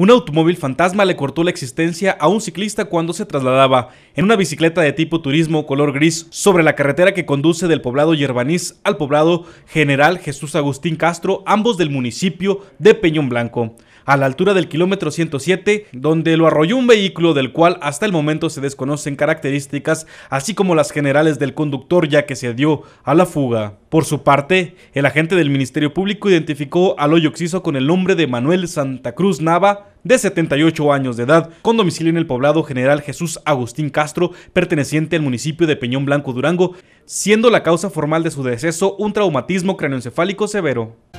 Un automóvil fantasma le cortó la existencia a un ciclista cuando se trasladaba en una bicicleta de tipo turismo color gris sobre la carretera que conduce del poblado Yerbanís al poblado General Jesús Agustín Castro, ambos del municipio de Peñón Blanco, a la altura del kilómetro 107, donde lo arrolló un vehículo del cual hasta el momento se desconocen características, así como las generales del conductor ya que se dio a la fuga. Por su parte, el agente del Ministerio Público identificó al hoyo con el nombre de Manuel Santa Cruz Nava, de 78 años de edad, con domicilio en el poblado General Jesús Agustín Castro, perteneciente al municipio de Peñón Blanco, Durango, siendo la causa formal de su deceso un traumatismo craneoencefálico severo.